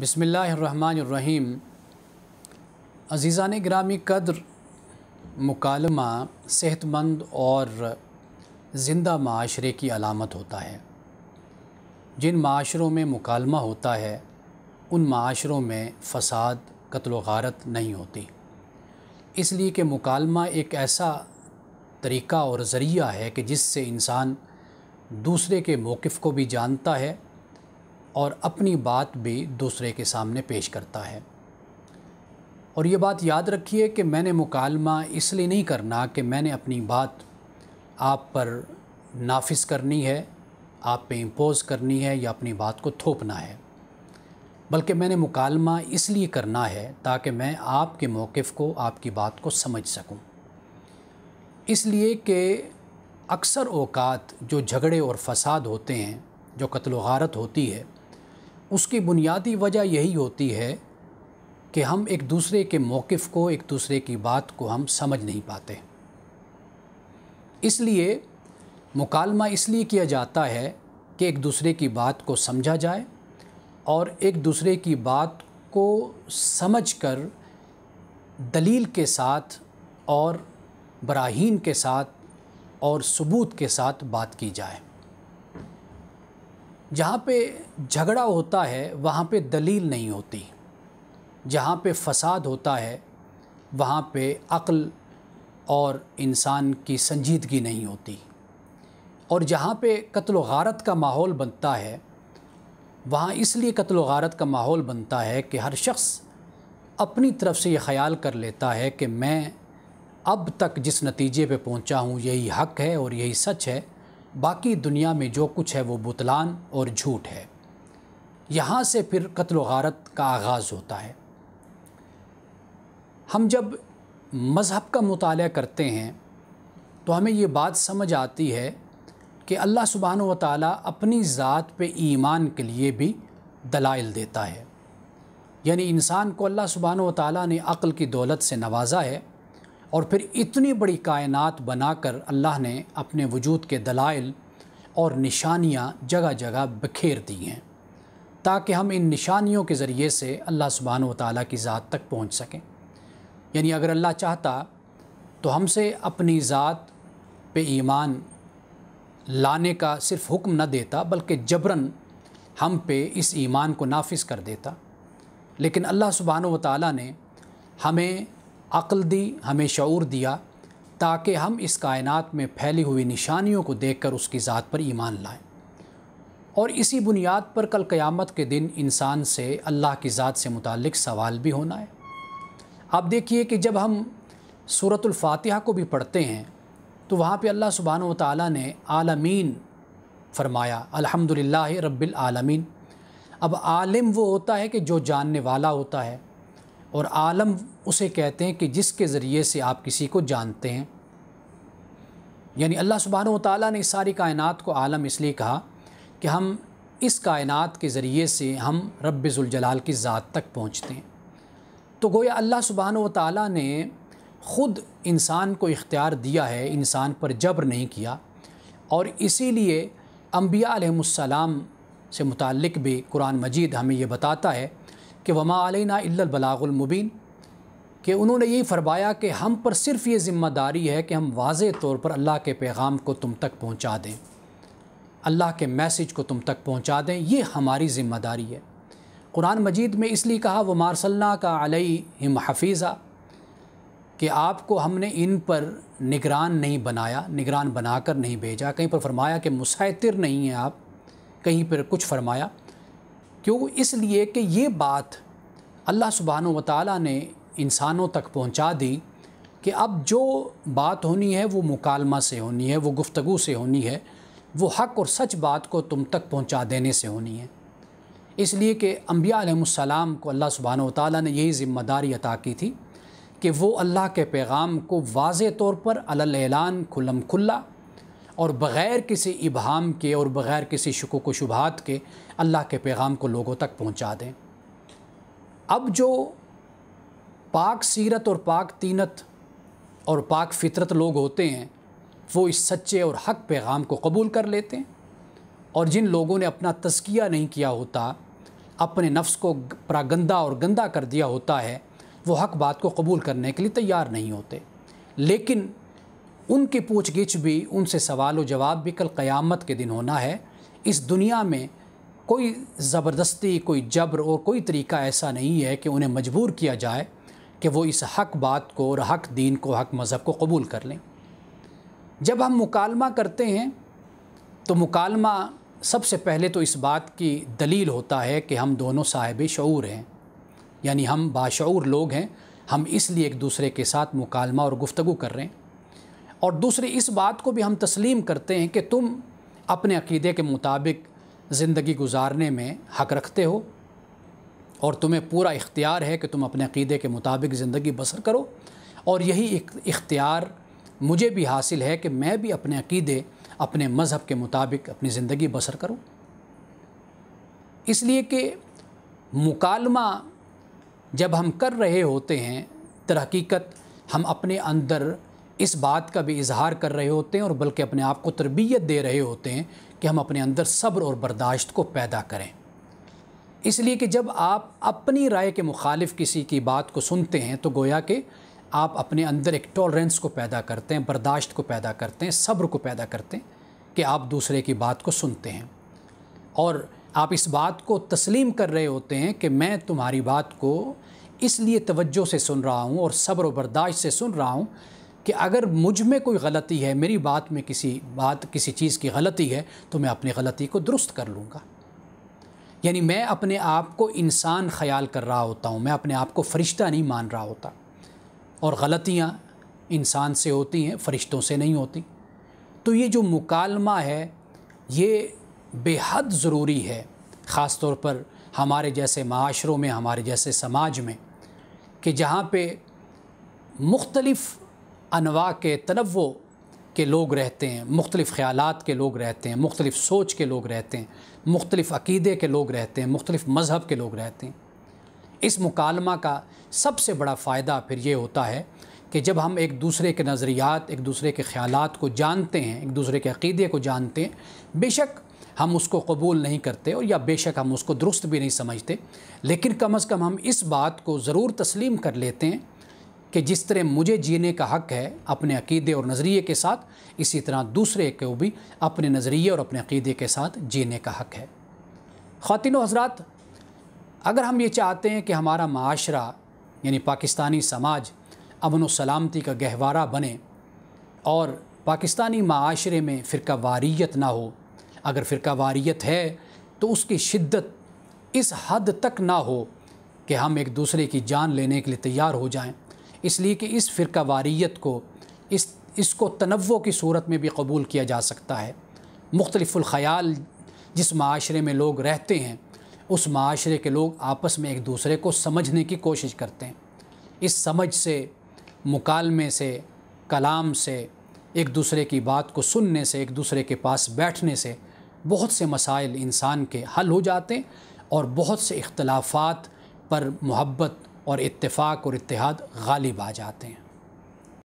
बसमीम अजीज़ा ग्रामी कदर मुकालमा सेहतमंद और ज़िंदा माशरे की अलामत होता है जिन माशरों में मुकालमा होता है उन माशरों में फ़साद कत्ल गारत नहीं होती इसलिए कि मुकालमा एक ऐसा तरीका और ज़रिया है कि जिससे इंसान दूसरे के मौक़ को भी जानता है और अपनी बात भी दूसरे के सामने पेश करता है और ये बात याद रखिए कि मैंने मुकालमा इसलिए नहीं करना कि मैंने अपनी बात आप पर नाफिस करनी है आप पे इम्पोज़ करनी है या अपनी बात को थोपना है बल्कि मैंने मुकालमा इसलिए करना है ताकि मैं आपके मौक़ को आपकी बात को समझ सकूं इसलिए कि अक्सर अवकात जो झगड़े और फसाद होते हैं जो कत्ल होती है उसकी बुनियादी वजह यही होती है कि हम एक दूसरे के मौक़ को एक दूसरे की बात को हम समझ नहीं पाते इसलिए मुकालमा इसलिए किया जाता है कि एक दूसरे की बात को समझा जाए और एक दूसरे की बात को समझकर दलील के साथ और बराहीन के साथ और सबूत के साथ बात की जाए जहाँ पे झगड़ा होता है वहाँ पे दलील नहीं होती जहाँ पे फसाद होता है वहाँ पे अक्ल और इंसान की संजीदगी नहीं होती और जहाँ पे कत्ल गारत का माहौल बनता है वहाँ इसलिए कत्ल गारत का माहौल बनता है कि हर शख्स अपनी तरफ से ये ख्याल कर लेता है कि मैं अब तक जिस नतीजे पे पहुँचा हूँ यही हक है और यही सच है बाकी दुनिया में जो कुछ है वो बुतलान और झूठ है यहाँ से फिर कत्ल गारत का आगाज़ होता है हम जब मज़हब का मताल करते हैं तो हमें ये बात समझ आती है कि अल्लाह सुबहान व अपनी ज़ात पे ईमान के लिए भी दलाइल देता है यानी इंसान को अल्लाह सुबहान व ने अक्ल की दौलत से नवाजा है और फिर इतनी बड़ी कायनात बनाकर अल्लाह ने अपने वजूद के दलाइल और निशानियाँ जगह जगह बिखेर दी हैं ताकि हम इन निशानियों के ज़रिए से अल्लाह सुबहान वाली की ज़ात तक पहुँच सकें यानी अगर अल्लाह चाहता तो हमसे अपनी ज़ात पे ईमान लाने का सिर्फ हुक्म न देता बल्कि जबरन हम पे इस ईमान को नाफिज कर देता लेकिन अल्लाह सुबहान वाली ने हमें अक्ल दी हमें शूर दिया ताकि हम इस कायनात में फैली हुई निशानियों को देख कर उसकी ज़ात पर ईमान लाएँ और इसी बुनियाद पर कल क़यामत के दिन इंसान से अल्लाह की ज़ात से मुतक़ सवाल भी होना है आप देखिए कि जब हम सूरतफ़ातिहा को भी पढ़ते हैं तो वहाँ पर अल्लाह सुबहान ताली ने आलमीन फरमाया अल्हम्दुलिल्लाह रब्बिल आलमीन अब आलिम वो होता है कि जो जानने वाला होता है और आलम उसे कहते हैं कि जिसके ज़रिए से आप किसी को जानते हैं यानी अल्लाह सुबहान ताली ने सारी कायनात को आलम इसलिए कहा कि हम इस कायनात के ज़रिए से हम रब्ज़ुलजलाल की ज़ात तक पहुँचते हैं तो गोया अल्लाह सुबहान ताली ने ख़ुद इंसान को इख्तियार दिया है इंसान पर जबर नहीं किया और इसीलिए अम्बिया से मुतक़ भी कुरान मजीद हमें यह बताता है कि वमा आलना इल्लबलागुलमुबीन कि उन्होंने यही फरमाया कि हम पर सिर्फ ये ज़िम्मेदारी है कि हम वाज तौर पर अल्लाह के पैगाम को तुम तक पहुँचा दें अल्लाह के मैसेज को तुम तक पहुँचा दें ये हमारी ज़िम्मेदारी है कुरान मजीद में इसलिए कहा वो मारसल्ला का अलई हिम हफीज़ा कि आपको हमने इन पर निगरान नहीं बनाया निगरान बनाकर नहीं भेजा कहीं पर फरमाया कि मुसैतिर नहीं हैं आप कहीं पर कुछ फरमाया क्यों इसलिए कि ये बात अल्लाह सुबहान व ताली ने इंसानों तक पहुँचा दी कि अब जो बात होनी है वो मुकालमा से होनी है वो गुफ्तु से होनी है वो हक और सच बात को तुम तक पहुँचा देने से होनी है इसलिए कि अम्बियाम को अल्लाह सुबहान ताली ने यही ज़िम्मेदारी अता की थी कि वो अल्लाह के पैगाम को वाज तौर पर अलान खुलम खुल्ला और बग़ैर किसी इबाम के और बग़ैर किसी शक व शुभात के अल्लाह के पैगाम को लोगों तक पहुँचा दें अब जो पाक सीरत और पाक तीनत और पाक फितरत लोग होते हैं वो इस सच्चे और हक पैगाम को कबूल कर लेते हैं और जिन लोगों ने अपना तस्किया नहीं किया होता अपने नफ्स को प्रागंदा और गंदा कर दिया होता है वो हक बात को कबूल करने के लिए तैयार नहीं होते लेकिन उनकी पूछगिछ भी उनसे सवाल व जवाब भी कल क़यामत के दिन होना है इस दुनिया में कोई ज़बरदस्ती कोई जबर और कोई तरीका ऐसा नहीं है कि उन्हें मजबूर किया जाए कि वो इस हक बात को और हक दीन को हक मज़हब को कबूल कर लें जब हम मुकालमा करते हैं तो मुकालमा सबसे पहले तो इस बात की दलील होता है कि हम दोनों साहिब शूर हैं यानी हम बाशूर लोग हैं हम इसलिए एक दूसरे के साथ मुकालमा और गुफ्तु कर रहे हैं और दूसरी इस बात को भी हम तस्लीम करते हैं कि तुम अपने अकीदे के मुताबिक ज़िंदगी गुजारने में हक़ रखते हो और तुम्हें पूरा इख्तियार है कि तुम अपने अकीदे के मुताबिक ज़िंदगी बसर करो और यही इख्तियार मुझे भी हासिल है कि मैं भी अपने अकीदे अपने मज़हब के मुताबिक अपनी ज़िंदगी बसर करूँ इसलिए कि मुकालमा जब हम कर रहे होते हैं तर हम अपने अंदर इस बात का भी इजहार कर रहे होते हैं और बल्कि अपने आप को तरबियत दे रहे होते हैं कि हम अपने अंदर सब्र और बर्दाश्त को पैदा करें इसलिए कि जब आप अपनी राय के मुखालिफ किसी की बात को सुनते हैं तो गोया कि आप अपने अंदर एक टॉलरेंस को पैदा करते हैं बर्दाश्त को पैदा करते हैं सब्र को पैदा करते हैं कि आप दूसरे की बात को सुनते हैं और आप इस बात को तस्लीम कर रहे होते हैं कि मैं तुम्हारी बात को इसलिए तवज्जो से सुन रहा हूँ और सब्र बर्दाश्त से सुन रहा हूँ कि अगर मुझ में कोई गलती है मेरी बात में किसी बात किसी चीज़ की गलती है तो मैं अपनी गलती को दुरुस्त कर लूँगा यानी मैं अपने आप को इंसान ख्याल कर रहा होता हूँ मैं अपने आप को फ़रिश्ता नहीं मान रहा होता और गलतियाँ इंसान से होती हैं फ़रिश्तों से नहीं होती तो ये जो मुकालमा है ये बेहद ज़रूरी है ख़ास तौर पर हमारे जैसे माशरों में हमारे जैसे समाज में कि जहाँ पे मुख्तलफ़ अनवा के तनवो के लोग रहते हैं मुख्तलिफ़ ख्याल के लोग रहते हैं मुख्तलिफ़ सोच के लोग रहते हैं मुख्तलिफ़ अकीदे के लोग रहते हैं मुख्तलिफ़ मज़हब के लोग रहते हैं इस मुकालमा का सबसे बड़ा फ़ायदा फिर ये होता है कि जब हम एक दूसरे के नज़रियात एक दूसरे के ख्याल को जानते हैं एक दूसरे के अकीदे को जानते हैं बेशक हम उसको कबूल नहीं करते और या बेशक हम उसको दुरुस्त भी नहीं समझते लेकिन कम अज़ कम हम इस बात को ज़रूर तस्लीम कर लेते हैं कि जिस तरह मुझे जीने का हक है अपने अकीदे और नज़रिए के साथ इसी तरह दूसरे को भी अपने नज़रिए और अपने अकीदे के साथ जीने का हक है ख़वान हजरात अगर हम ये चाहते हैं कि हमारा माशरा यानी पाकिस्तानी समाज अमन सलामती का गहवारा बने और पाकिस्तानी माशरे में फ़िरका वारीत ना हो अगर फ़िरका वारीत है तो उसकी शिद्दत इस हद तक ना हो कि हम एक दूसरे की जान लेने के लिए तैयार हो जाएं इसलिए कि इस फ़िर वारीत को इस इसको तनवो की सूरत में भी कबूल किया जा सकता है मुख्तलफ़ुलख़याल जिस माशरे में लोग रहते हैं उस माशरे के लोग आपस में एक दूसरे को समझने की कोशिश करते हैं इस समझ से मुकालमे से कलाम से एक दूसरे की बात को सुनने से एक दूसरे के पास बैठने से बहुत से मसाइल इंसान के हल हो जाते हैं और बहुत से अख्तलाफात पर मोहब्बत और इत्तेफाक और इतिहाद गालिब आ जाते हैं